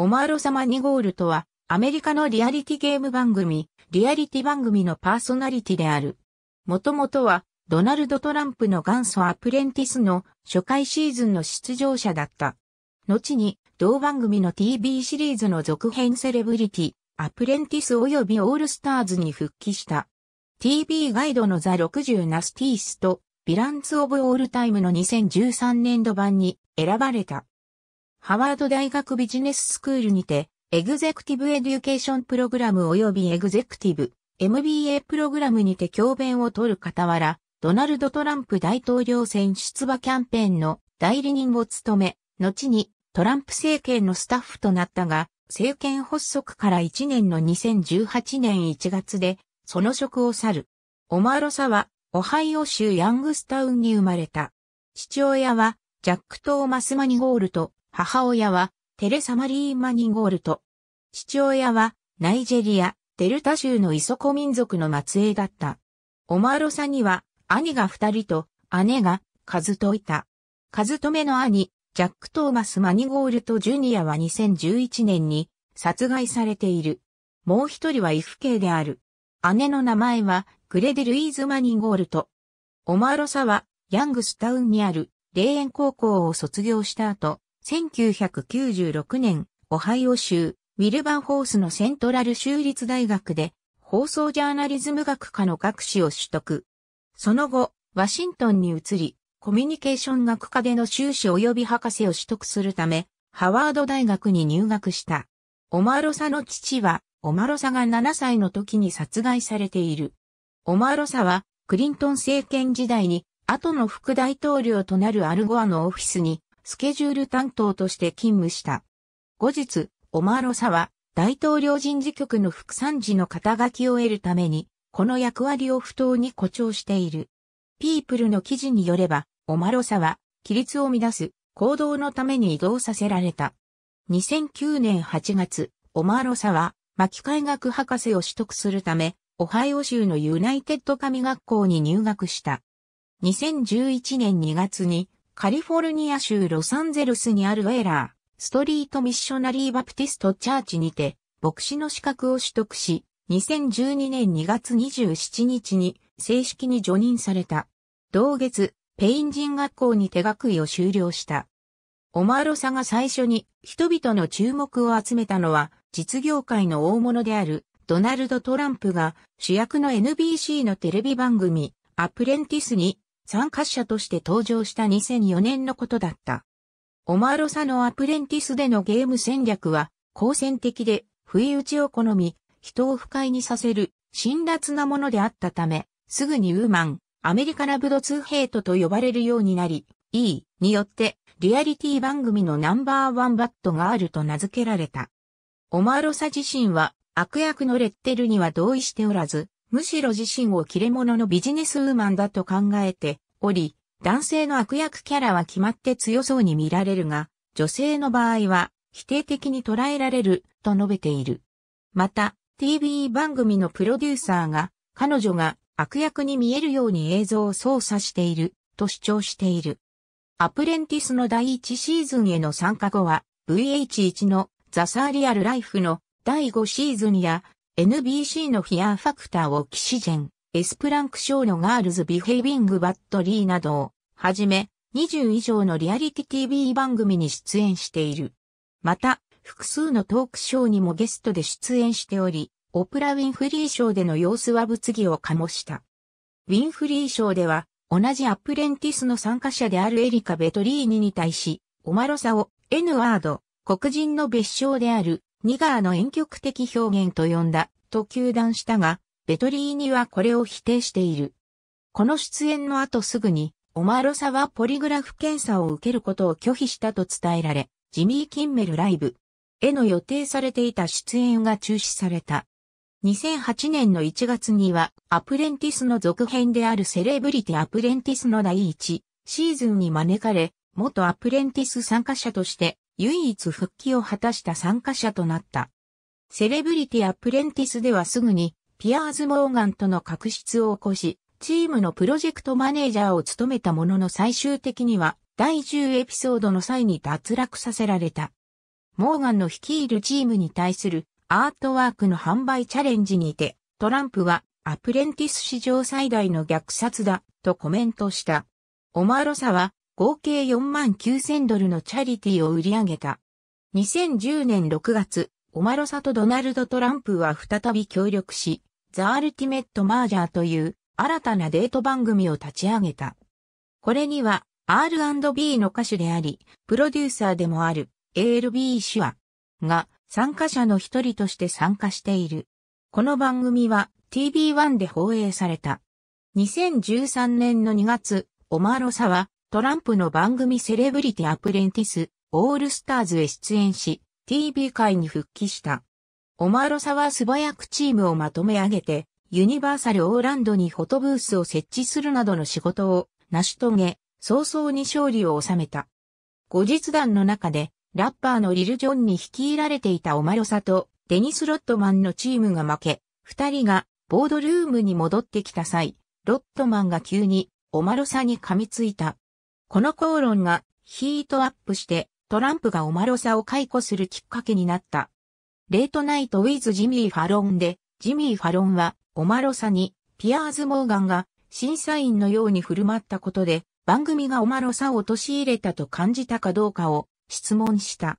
オマーロ様2ゴールとは、アメリカのリアリティゲーム番組、リアリティ番組のパーソナリティである。もともとは、ドナルド・トランプの元祖アプレンティスの初回シーズンの出場者だった。後に、同番組の TV シリーズの続編セレブリティ、アプレンティス及びオールスターズに復帰した。TV ガイドのザ60ナスティースと、ヴィランツ・オブ・オールタイムの2013年度版に選ばれた。ハワード大学ビジネススクールにて、エグゼクティブエデュケーションプログラム及びエグゼクティブ MBA プログラムにて教鞭を取る傍ら、ドナルド・トランプ大統領選出馬キャンペーンの代理人を務め、後にトランプ政権のスタッフとなったが、政権発足から1年の2018年1月で、その職を去る。オマーロサは、オハイオ州ヤングスタウンに生まれた。父親は、ジャック・トーマス・マニゴールと、母親はテレサ・マリー・マニゴールト。父親はナイジェリア、デルタ州のイソコ民族の末裔だった。オマーロサには兄が二人と姉がカズトいた。カズトめの兄、ジャック・トーマス・マニゴールト・ジュニアは2011年に殺害されている。もう一人は異父イである。姉の名前はグレデルイーズ・マニゴールト。オマーロサはヤングスタウンにある霊園高校を卒業した後、1996年、オハイオ州、ウィルバンホースのセントラル州立大学で、放送ジャーナリズム学科の学士を取得。その後、ワシントンに移り、コミュニケーション学科での修士及び博士を取得するため、ハワード大学に入学した。オマロサの父は、オマロサが7歳の時に殺害されている。オマロサは、クリントン政権時代に、後の副大統領となるアルゴアのオフィスにスケジュール担当として勤務した。後日、オマーロサは大統領人事局の副参事の肩書きを得るために、この役割を不当に誇張している。ピープルの記事によれば、オマロサは、規律を乱す行動のために移動させられた。2009年8月、オマロサは、巻海学博士を取得するため、オハイオ州のユナイテッド神学校に入学した。2011年2月にカリフォルニア州ロサンゼルスにあるウェラー、ストリートミッショナリーバプティストチャーチにて、牧師の資格を取得し、2012年2月27日に正式に除任された。同月、ペイン人学校に手学位を修了した。オマーロサが最初に人々の注目を集めたのは、実業界の大物であるドナルド・トランプが主役の NBC のテレビ番組アプレンティスに参加者として登場した2004年のことだった。オマーロサのアプレンティスでのゲーム戦略は、好戦的で、不意打ちを好み、人を不快にさせる、辛辣なものであったため、すぐにウーマン、アメリカラブド2ヘイトと呼ばれるようになり、E によって、リアリティ番組のナンバーワンバットがあると名付けられた。オマーロサ自身は、悪役のレッテルには同意しておらず、むしろ自身を切れ者のビジネスウーマンだと考えており、男性の悪役キャラは決まって強そうに見られるが、女性の場合は否定的に捉えられると述べている。また、TV 番組のプロデューサーが、彼女が悪役に見えるように映像を操作していると主張している。アプレンティスの第1シーズンへの参加後は、VH1 のザ・サーリアル・ライフの第5シーズンや NBC のフィアーファクターをキシジェン、エスプランクショーのガールズビヘイビングバットリーなどを、はじめ、20以上のリアリティ TV 番組に出演している。また、複数のトークショーにもゲストで出演しており、オプラ・ウィンフリー賞での様子は物議を醸した。ウィンフリー賞では、同じアプレンティスの参加者であるエリカ・ベトリーニに対し、おまろさを、N ワード、黒人の別称である、ニガーの遠曲的表現と呼んだ、と求断したが、ベトリーニはこれを否定している。この出演の後すぐに、オマロサはポリグラフ検査を受けることを拒否したと伝えられ、ジミー・キンメルライブへの予定されていた出演が中止された。2008年の1月には、アプレンティスの続編であるセレブリティ・アプレンティスの第1シーズンに招かれ、元アプレンティス参加者として唯一復帰を果たした参加者となった。セレブリティアプレンティスではすぐにピアーズ・モーガンとの確執を起こし、チームのプロジェクトマネージャーを務めたものの最終的には第10エピソードの際に脱落させられた。モーガンの率いるチームに対するアートワークの販売チャレンジにて、トランプはアプレンティス史上最大の虐殺だとコメントした。オマーロサは合計4万9000ドルのチャリティを売り上げた。2010年6月、オマロサとドナルド・トランプは再び協力し、ザ・アルティメット・マージャーという新たなデート番組を立ち上げた。これには R&B の歌手であり、プロデューサーでもある ALB シュアが参加者の一人として参加している。この番組は TV1 で放映された。2013年の2月、オマロサはトランプの番組セレブリティアプレンティス、オールスターズへ出演し、TV 界に復帰した。オマロサは素早くチームをまとめ上げて、ユニバーサルオーランドにフォトブースを設置するなどの仕事を成し遂げ、早々に勝利を収めた。後日談の中で、ラッパーのリル・ジョンに率いられていたオマロサとデニス・ロットマンのチームが負け、二人がボードルームに戻ってきた際、ロットマンが急にオマロサに噛みついた。この口論がヒートアップしてトランプがおまろさを解雇するきっかけになった。レートナイトウィズ・ジミー・ファロンで、ジミー・ファロンはおまろさにピアーズ・モーガンが審査員のように振る舞ったことで番組がおまろさを陥れたと感じたかどうかを質問した。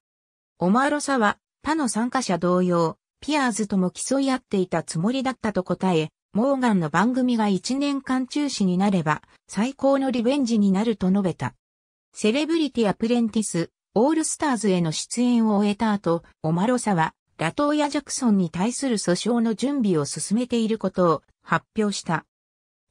おまろさは他の参加者同様、ピアーズとも競い合っていたつもりだったと答え、モーガンの番組が1年間中止になれば、最高のリベンジになると述べた。セレブリティアプレンティス、オールスターズへの出演を終えた後、オマロサは、ラトーヤ・ジャクソンに対する訴訟の準備を進めていることを発表した。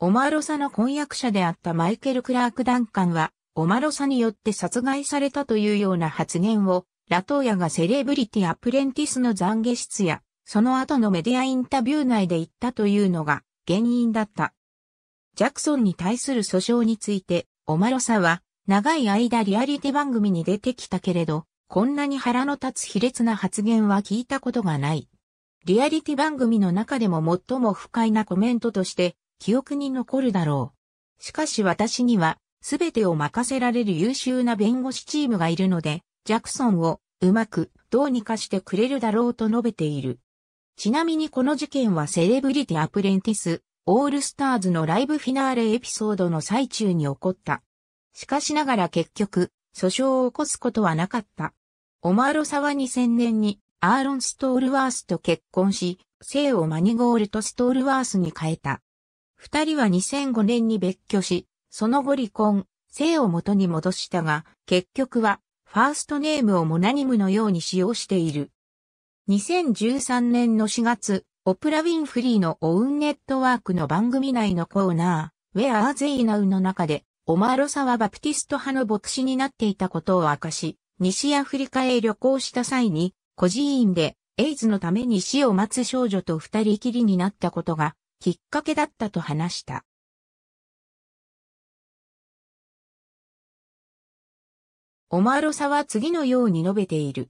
オマロサの婚約者であったマイケル・クラーク・ダンカンは、オマロサによって殺害されたというような発言を、ラトーヤがセレブリティ・アプレンティスの懺悔室やその後のメディアインタビュー内で言ったというのが原因だった。ジャクソンに対する訴訟について、オマロサは、長い間リアリティ番組に出てきたけれど、こんなに腹の立つ卑劣な発言は聞いたことがない。リアリティ番組の中でも最も不快なコメントとして、記憶に残るだろう。しかし私には、すべてを任せられる優秀な弁護士チームがいるので、ジャクソンをうまくどうにかしてくれるだろうと述べている。ちなみにこの事件はセレブリティアプレンティス、オールスターズのライブフィナーレエピソードの最中に起こった。しかしながら結局、訴訟を起こすことはなかった。オマーロサは2000年にアーロン・ストールワースと結婚し、姓をマニゴールとストールワースに変えた。二人は2005年に別居し、その後離婚、姓を元に戻したが、結局は、ファーストネームをモナニムのように使用している。2013年の4月、オプラ・ウィンフリーのオウンネットワークの番組内のコーナー、Where Are They Now の中で、オマーロサはバプティスト派の牧師になっていたことを明かし、西アフリカへ旅行した際に、孤児院でエイズのために死を待つ少女と二人きりになったことがきっかけだったと話した。オマーロサは次のように述べている。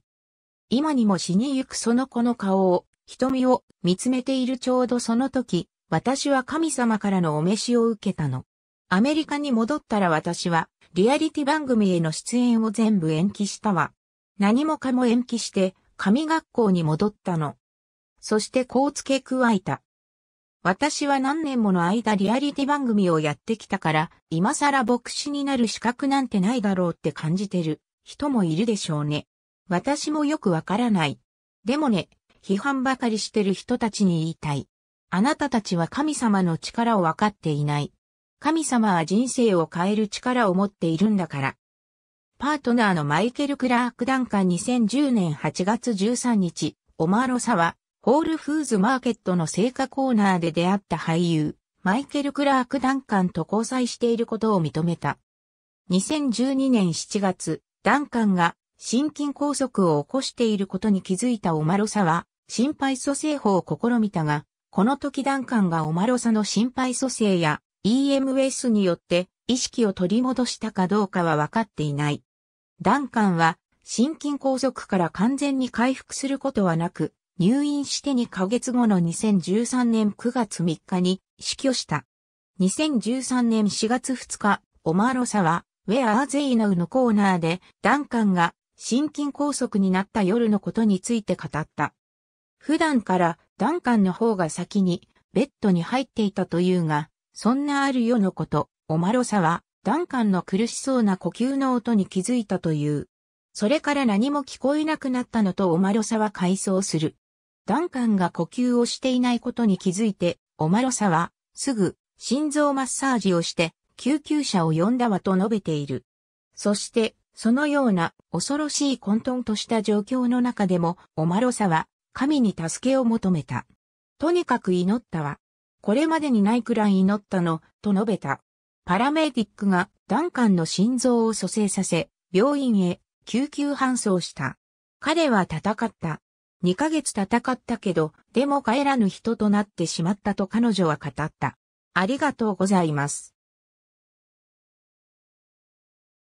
今にも死にゆくその子の顔を、瞳を見つめているちょうどその時、私は神様からのお召しを受けたの。アメリカに戻ったら私は、リアリティ番組への出演を全部延期したわ。何もかも延期して、神学校に戻ったの。そしてこう付け加えた。私は何年もの間リアリティ番組をやってきたから、今更牧師になる資格なんてないだろうって感じてる人もいるでしょうね。私もよくわからない。でもね、批判ばかりしてる人たちに言いたい。あなたたちは神様の力をわかっていない。神様は人生を変える力を持っているんだから。パートナーのマイケル・クラークダカン2010年8月13日、オマーロサは、ホールフーズマーケットの成果コーナーで出会った俳優、マイケル・クラーク・ダンカンと交際していることを認めた。2012年7月、ダンカンが心筋梗塞を起こしていることに気づいたオマロサは、心肺蘇生法を試みたが、この時ダンカンがオマロサの心肺蘇生や EMS によって意識を取り戻したかどうかは分かっていない。ダンカンは心筋梗塞から完全に回復することはなく、入院して2ヶ月後の2013年9月3日に死去した。2013年4月2日、オマロサは、ウェアーゼイナウのコーナーで、ダンカンが心筋梗塞になった夜のことについて語った。普段からダンカンの方が先にベッドに入っていたというが、そんなある夜のこと、おまろさはダンカンの苦しそうな呼吸の音に気づいたという。それから何も聞こえなくなったのとおまろさは回想する。ダンカンが呼吸をしていないことに気づいて、おまろさはすぐ心臓マッサージをして救急車を呼んだわと述べている。そしてそのような恐ろしい混沌とした状況の中でも、おまろさは神に助けを求めた。とにかく祈ったわ。これまでにないくらい祈ったの、と述べた。パラメーティックがダンカンの心臓を蘇生させ、病院へ救急搬送した。彼は戦った。2ヶ月戦ったけど、でも帰らぬ人となってしまったと彼女は語った。ありがとうございます。